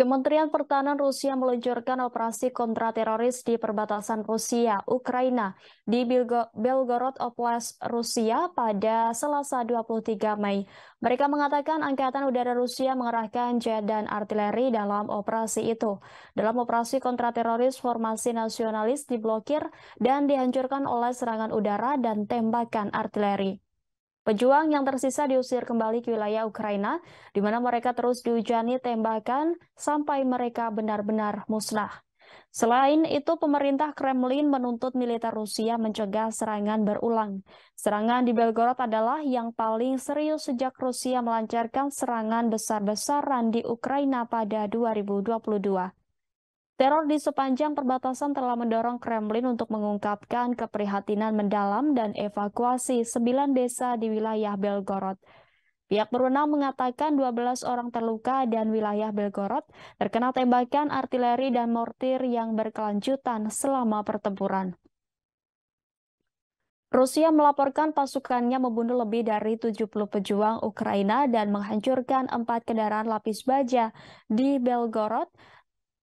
Kementerian Pertahanan Rusia meluncurkan operasi kontra teroris di perbatasan Rusia, Ukraina, di Belgorod Oblast, Rusia pada Selasa 23 Mei. Mereka mengatakan Angkatan Udara Rusia mengerahkan jet dan artileri dalam operasi itu. Dalam operasi kontra teroris, formasi nasionalis diblokir dan dihancurkan oleh serangan udara dan tembakan artileri. Pejuang yang tersisa diusir kembali ke wilayah Ukraina, di mana mereka terus dihujani tembakan sampai mereka benar-benar musnah. Selain itu, pemerintah Kremlin menuntut militer Rusia mencegah serangan berulang. Serangan di Belgorod adalah yang paling serius sejak Rusia melancarkan serangan besar-besaran di Ukraina pada 2022. Teror di sepanjang perbatasan telah mendorong Kremlin untuk mengungkapkan keprihatinan mendalam dan evakuasi 9 desa di wilayah Belgorod. Pihak berwenang mengatakan 12 orang terluka dan wilayah Belgorod terkena tembakan artileri dan mortir yang berkelanjutan selama pertempuran. Rusia melaporkan pasukannya membunuh lebih dari 70 pejuang Ukraina dan menghancurkan empat kendaraan lapis baja di Belgorod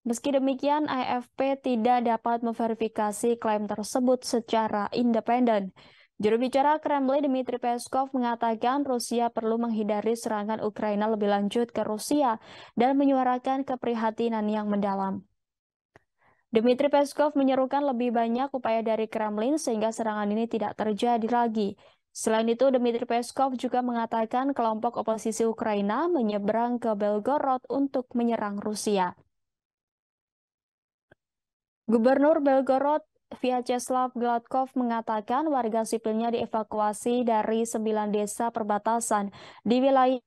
Meski demikian, AFP tidak dapat memverifikasi klaim tersebut secara independen. Juru bicara Kremlin Dmitry Peskov mengatakan Rusia perlu menghindari serangan Ukraina lebih lanjut ke Rusia dan menyuarakan keprihatinan yang mendalam. Dmitry Peskov menyerukan lebih banyak upaya dari Kremlin sehingga serangan ini tidak terjadi lagi. Selain itu, Dmitry Peskov juga mengatakan kelompok oposisi Ukraina menyeberang ke Belgorod untuk menyerang Rusia. Gubernur Belgorod Vyacheslav Gladkov mengatakan warga sipilnya dievakuasi dari sembilan desa perbatasan di wilayah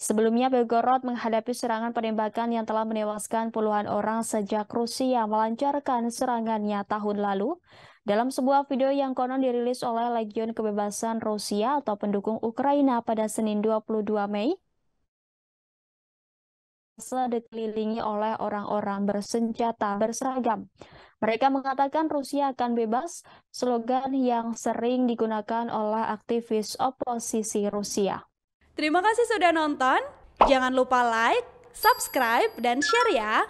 Sebelumnya, Belgorod menghadapi serangan penembakan yang telah menewaskan puluhan orang sejak Rusia melancarkan serangannya tahun lalu. Dalam sebuah video yang konon dirilis oleh Legion Kebebasan Rusia atau pendukung Ukraina pada Senin 22 Mei, dikelilingi oleh orang-orang bersenjata berseragam. Mereka mengatakan Rusia akan bebas, slogan yang sering digunakan oleh aktivis oposisi Rusia. Terima kasih sudah nonton. Jangan lupa like, subscribe, dan share ya.